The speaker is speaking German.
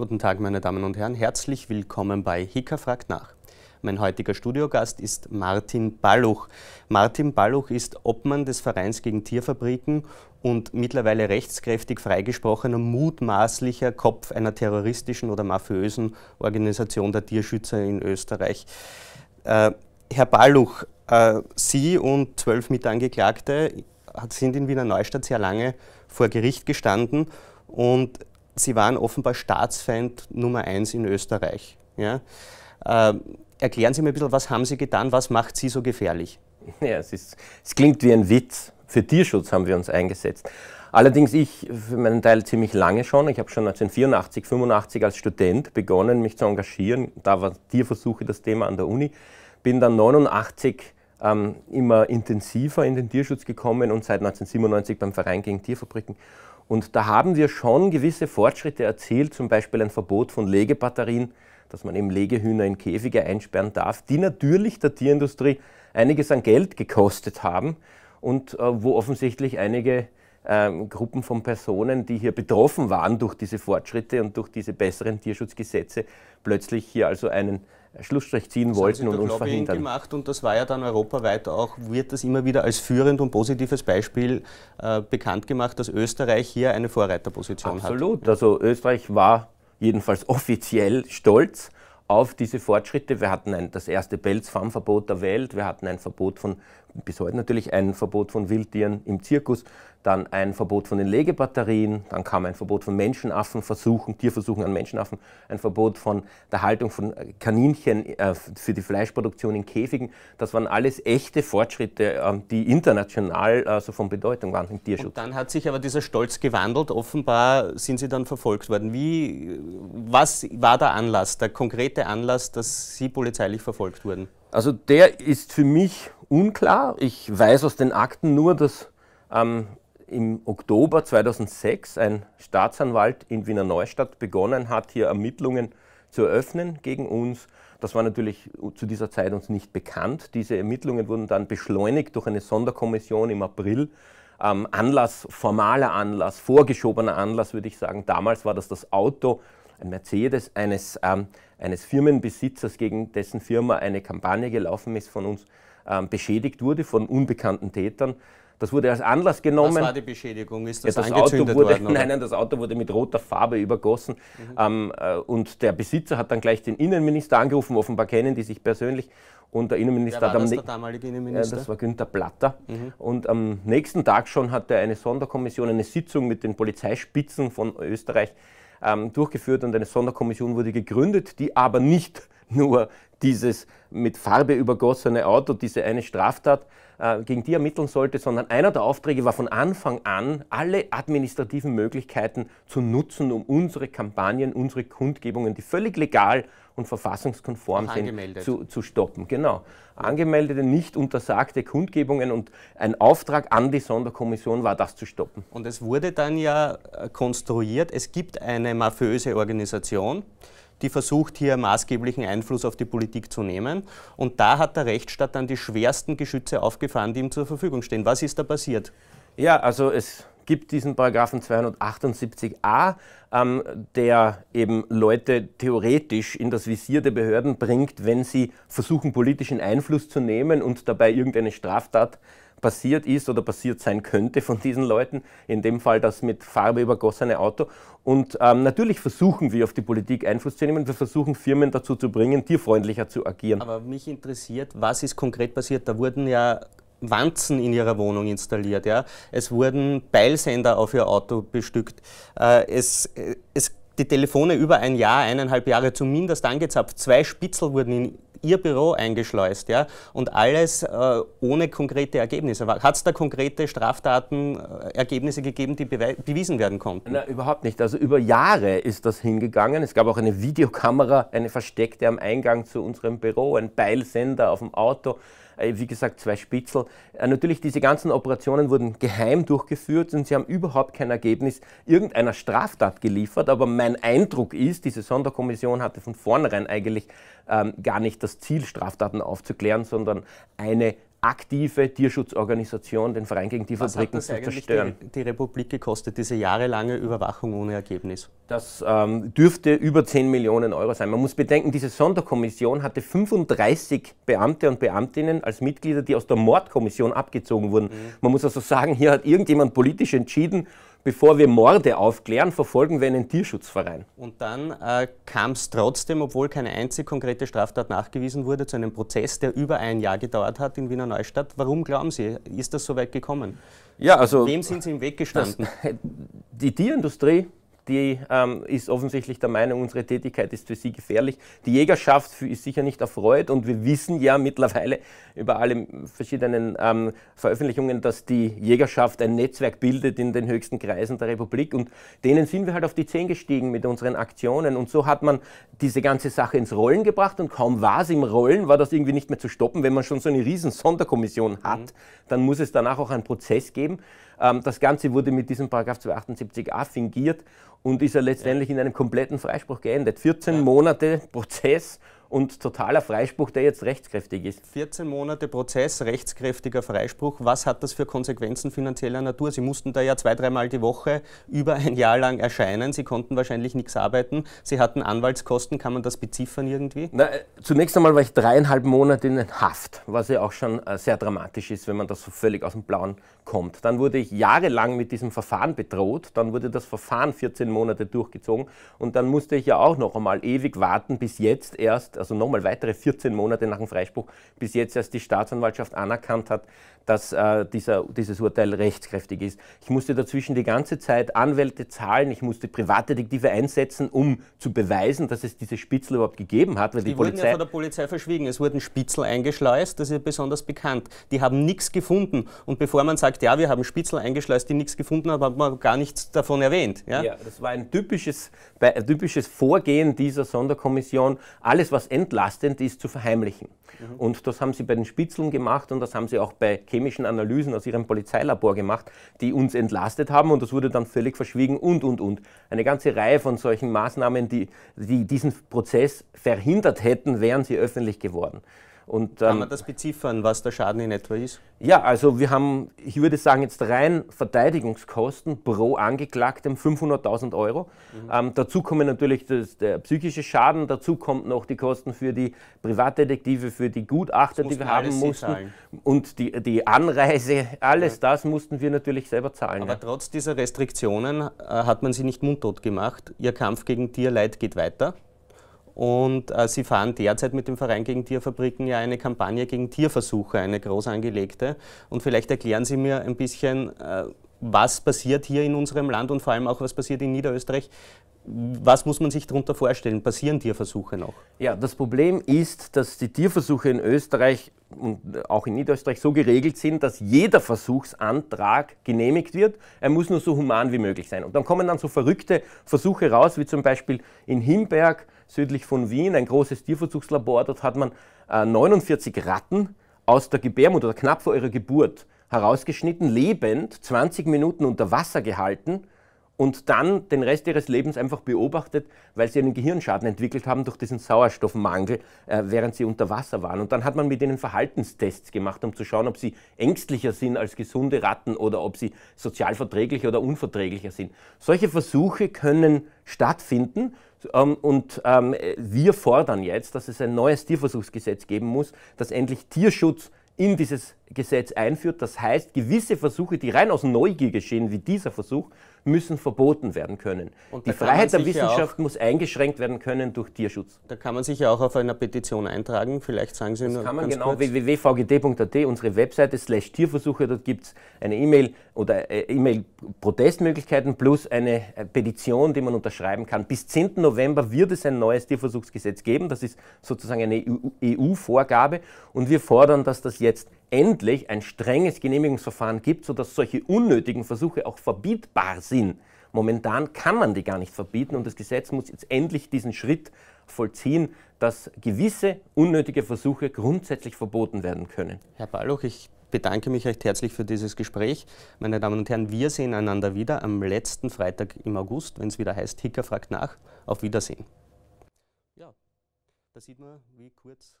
Guten Tag, meine Damen und Herren. Herzlich willkommen bei Hicker fragt nach. Mein heutiger Studiogast ist Martin Balluch. Martin Balluch ist Obmann des Vereins gegen Tierfabriken und mittlerweile rechtskräftig freigesprochener mutmaßlicher Kopf einer terroristischen oder mafiösen Organisation der Tierschützer in Österreich. Äh, Herr Balluch, äh, Sie und zwölf Mitangeklagte sind in Wiener Neustadt sehr lange vor Gericht gestanden und sie waren offenbar Staatsfeind Nummer eins in Österreich. Ja? Äh, erklären Sie mir ein bisschen, was haben Sie getan, was macht Sie so gefährlich? Ja, es, ist, es klingt wie ein Witz. Für Tierschutz haben wir uns eingesetzt. Allerdings ich für meinen Teil ziemlich lange schon. Ich habe schon 1984, 85 als Student begonnen, mich zu engagieren. Da war Tierversuche das Thema an der Uni. Bin dann 89 ähm, immer intensiver in den Tierschutz gekommen und seit 1997 beim Verein gegen Tierfabriken und da haben wir schon gewisse Fortschritte erzielt, zum Beispiel ein Verbot von Legebatterien, dass man eben Legehühner in Käfige einsperren darf, die natürlich der Tierindustrie einiges an Geld gekostet haben und äh, wo offensichtlich einige äh, Gruppen von Personen, die hier betroffen waren durch diese Fortschritte und durch diese besseren Tierschutzgesetze, plötzlich hier also einen Schlussstrich ziehen wollten und uns verhindern. gemacht und das war ja dann europaweit auch, wird das immer wieder als führend und positives Beispiel äh, bekannt gemacht, dass Österreich hier eine Vorreiterposition Absolut. hat. Absolut, also Österreich war jedenfalls offiziell stolz auf diese Fortschritte. Wir hatten ein, das erste Pelzfarmverbot der Welt, wir hatten ein Verbot von bis heute natürlich ein Verbot von Wildtieren im Zirkus, dann ein Verbot von den Legebatterien, dann kam ein Verbot von Menschenaffenversuchen, Tierversuchen an Menschenaffen, ein Verbot von der Haltung von äh, Kaninchen äh, für die Fleischproduktion in Käfigen. Das waren alles echte Fortschritte, ähm, die international also von Bedeutung waren im Tierschutz. Und dann hat sich aber dieser Stolz gewandelt. Offenbar sind Sie dann verfolgt worden. Wie, was war der Anlass, der konkrete Anlass, dass Sie polizeilich verfolgt wurden? Also der ist für mich unklar. Ich weiß aus den Akten nur, dass ähm, im Oktober 2006 ein Staatsanwalt in Wiener Neustadt begonnen hat, hier Ermittlungen zu eröffnen gegen uns. Das war natürlich zu dieser Zeit uns nicht bekannt. Diese Ermittlungen wurden dann beschleunigt durch eine Sonderkommission im April. Ähm, Anlass, formaler Anlass, vorgeschobener Anlass, würde ich sagen. Damals war das das Auto ein Mercedes eines, ähm, eines Firmenbesitzers, gegen dessen Firma eine Kampagne gelaufen ist, von uns ähm, beschädigt wurde, von unbekannten Tätern. Das wurde als Anlass genommen. Was war die Beschädigung? Ist das, ja, das angezündet wurde, worden? Oder? Nein, nein, das Auto wurde mit roter Farbe übergossen. Mhm. Ähm, äh, und der Besitzer hat dann gleich den Innenminister angerufen. Offenbar kennen die sich persönlich. Und der Innenminister Wer war hat am das, der damalige Innenminister? Äh, das war Günther Platter. Mhm. Und am nächsten Tag schon hat er eine Sonderkommission, eine Sitzung mit den Polizeispitzen von Österreich ähm, durchgeführt und eine Sonderkommission wurde gegründet, die aber nicht nur dieses mit Farbe übergossene Auto, diese eine Straftat, äh, gegen die ermitteln sollte, sondern einer der Aufträge war von Anfang an, alle administrativen Möglichkeiten zu nutzen, um unsere Kampagnen, unsere Kundgebungen, die völlig legal und verfassungskonform sind, zu, zu, stoppen. Genau. Angemeldete, nicht untersagte Kundgebungen und ein Auftrag an die Sonderkommission war, das zu stoppen. Und es wurde dann ja äh, konstruiert, es gibt eine mafiöse Organisation, die versucht, hier maßgeblichen Einfluss auf die Politik zu nehmen. Und da hat der Rechtsstaat dann die schwersten Geschütze aufgefahren, die ihm zur Verfügung stehen. Was ist da passiert? Ja, also es gibt diesen Paragraphen 278a, ähm, der eben Leute theoretisch in das Visier der Behörden bringt, wenn sie versuchen, politischen Einfluss zu nehmen und dabei irgendeine Straftat passiert ist oder passiert sein könnte von diesen Leuten, in dem Fall das mit Farbe übergossene Auto. Und ähm, natürlich versuchen wir auf die Politik Einfluss zu nehmen, wir versuchen Firmen dazu zu bringen, tierfreundlicher zu agieren. Aber mich interessiert, was ist konkret passiert? Da wurden ja Wanzen in ihrer Wohnung installiert. Ja? Es wurden Beilsender auf ihr Auto bestückt. Äh, es, äh, es, die Telefone über ein Jahr, eineinhalb Jahre zumindest angezapft. Zwei Spitzel wurden in Ihr Büro eingeschleust, ja, und alles äh, ohne konkrete Ergebnisse. Hat es da konkrete Straftatenergebnisse äh, gegeben, die bewiesen werden konnten? Nein, überhaupt nicht. Also über Jahre ist das hingegangen. Es gab auch eine Videokamera, eine versteckte am Eingang zu unserem Büro, ein Beilsender auf dem Auto. Äh, wie gesagt, zwei Spitzel. Äh, natürlich, diese ganzen Operationen wurden geheim durchgeführt und sie haben überhaupt kein Ergebnis irgendeiner Straftat geliefert. Aber mein Eindruck ist, diese Sonderkommission hatte von vornherein eigentlich ähm, gar nicht das Ziel, Straftaten aufzuklären, sondern eine aktive Tierschutzorganisation, den Verein gegen Tierfabriken, zu zerstören. Die, die Republik gekostet, diese jahrelange Überwachung ohne Ergebnis? Das ähm, dürfte über 10 Millionen Euro sein. Man muss bedenken, diese Sonderkommission hatte 35 Beamte und Beamtinnen als Mitglieder, die aus der Mordkommission abgezogen wurden. Mhm. Man muss also sagen, hier hat irgendjemand politisch entschieden, bevor wir Morde aufklären, verfolgen wir einen Tierschutzverein. Und dann äh, kam es trotzdem, obwohl keine einzige konkrete Straftat nachgewiesen wurde, zu einem Prozess, der über ein Jahr gedauert hat in Wiener Neustadt. Warum glauben Sie, ist das so weit gekommen? Ja, also, Wem sind Sie im Weg gestanden? Das, die Tierindustrie die ähm, ist offensichtlich der Meinung, unsere Tätigkeit ist für sie gefährlich. Die Jägerschaft ist sicher nicht erfreut und wir wissen ja mittlerweile über alle verschiedenen ähm, Veröffentlichungen, dass die Jägerschaft ein Netzwerk bildet in den höchsten Kreisen der Republik und denen sind wir halt auf die Zehen gestiegen mit unseren Aktionen und so hat man diese ganze Sache ins Rollen gebracht und kaum war es im Rollen, war das irgendwie nicht mehr zu stoppen. Wenn man schon so eine riesen Sonderkommission hat, mhm. dann muss es danach auch einen Prozess geben. Ähm, das Ganze wurde mit diesem Paragraph 278a fingiert und ist ja letztendlich in einem kompletten Freispruch geendet. 14 Monate Prozess und totaler Freispruch, der jetzt rechtskräftig ist. 14 Monate Prozess, rechtskräftiger Freispruch. Was hat das für Konsequenzen finanzieller Natur? Sie mussten da ja zwei, dreimal die Woche über ein Jahr lang erscheinen. Sie konnten wahrscheinlich nichts arbeiten. Sie hatten Anwaltskosten. Kann man das beziffern irgendwie? Na, äh, zunächst einmal war ich dreieinhalb Monate in Haft, was ja auch schon äh, sehr dramatisch ist, wenn man das so völlig aus dem Blauen kommt. Dann wurde ich jahrelang mit diesem Verfahren bedroht. Dann wurde das Verfahren 14 Monate durchgezogen. Und dann musste ich ja auch noch einmal ewig warten, bis jetzt erst also nochmal weitere 14 Monate nach dem Freispruch, bis jetzt erst die Staatsanwaltschaft anerkannt hat, dass äh, dieser, dieses Urteil rechtskräftig ist. Ich musste dazwischen die ganze Zeit Anwälte zahlen, ich musste Privatdetektive einsetzen, um zu beweisen, dass es diese Spitzel überhaupt gegeben hat. Weil die, die wurden Polizei ja von der Polizei verschwiegen. Es wurden Spitzel eingeschleust, das ist ja besonders bekannt. Die haben nichts gefunden. Und bevor man sagt, ja, wir haben Spitzel eingeschleust, die nichts gefunden haben, hat man gar nichts davon erwähnt. Ja, ja das war ein typisches, typisches Vorgehen dieser Sonderkommission. Alles, was entlastend ist, zu verheimlichen. Mhm. Und das haben sie bei den Spitzeln gemacht und das haben sie auch bei chemischen Analysen aus ihrem Polizeilabor gemacht, die uns entlastet haben und das wurde dann völlig verschwiegen und, und, und. Eine ganze Reihe von solchen Maßnahmen, die, die diesen Prozess verhindert hätten, wären sie öffentlich geworden. Und, ähm, Kann man das beziffern, was der Schaden in etwa ist? Ja, also wir haben, ich würde sagen, jetzt rein Verteidigungskosten pro Angeklagtem 500.000 Euro. Mhm. Ähm, dazu kommen natürlich das, der psychische Schaden, dazu kommen noch die Kosten für die Privatdetektive, für die Gutachter, die wir haben mussten. Und die, die Anreise, alles ja. das mussten wir natürlich selber zahlen. Aber ja. trotz dieser Restriktionen äh, hat man sie nicht mundtot gemacht. Ihr Kampf gegen Tierleid geht weiter. Und äh, Sie fahren derzeit mit dem Verein gegen Tierfabriken ja eine Kampagne gegen Tierversuche, eine groß angelegte. Und vielleicht erklären Sie mir ein bisschen, äh, was passiert hier in unserem Land und vor allem auch, was passiert in Niederösterreich, was muss man sich darunter vorstellen? Passieren Tierversuche noch? Ja, das Problem ist, dass die Tierversuche in Österreich und auch in Niederösterreich so geregelt sind, dass jeder Versuchsantrag genehmigt wird. Er muss nur so human wie möglich sein. Und dann kommen dann so verrückte Versuche raus, wie zum Beispiel in Himberg südlich von Wien, ein großes Tierversuchslabor. Dort hat man 49 äh, Ratten aus der Gebärmutter, oder knapp vor ihrer Geburt, herausgeschnitten, lebend, 20 Minuten unter Wasser gehalten und dann den Rest ihres Lebens einfach beobachtet, weil sie einen Gehirnschaden entwickelt haben durch diesen Sauerstoffmangel, äh, während sie unter Wasser waren. Und dann hat man mit ihnen Verhaltenstests gemacht, um zu schauen, ob sie ängstlicher sind als gesunde Ratten oder ob sie sozial verträglicher oder unverträglicher sind. Solche Versuche können stattfinden ähm, und ähm, wir fordern jetzt, dass es ein neues Tierversuchsgesetz geben muss, das endlich Tierschutz in dieses Gesetz einführt. Das heißt, gewisse Versuche, die rein aus Neugier geschehen, wie dieser Versuch, müssen verboten werden können. Und die Freiheit der Wissenschaft auch, muss eingeschränkt werden können durch Tierschutz. Da kann man sich ja auch auf einer Petition eintragen. Vielleicht sagen Sie das nur kann man genau www.vgd.at, unsere Webseite slash Tierversuche. Dort gibt es eine E-Mail oder äh, E-Mail-Protestmöglichkeiten plus eine äh, Petition, die man unterschreiben kann. Bis 10. November wird es ein neues Tierversuchsgesetz geben. Das ist sozusagen eine EU-Vorgabe e und wir fordern, dass das jetzt endlich ein strenges Genehmigungsverfahren gibt, sodass solche unnötigen Versuche auch verbietbar sind. Momentan kann man die gar nicht verbieten und das Gesetz muss jetzt endlich diesen Schritt vollziehen, dass gewisse unnötige Versuche grundsätzlich verboten werden können. Herr Balluch, ich bedanke mich recht herzlich für dieses Gespräch. Meine Damen und Herren, wir sehen einander wieder am letzten Freitag im August, wenn es wieder heißt, Hicker fragt nach. Auf Wiedersehen. Ja, da sieht man, wie kurz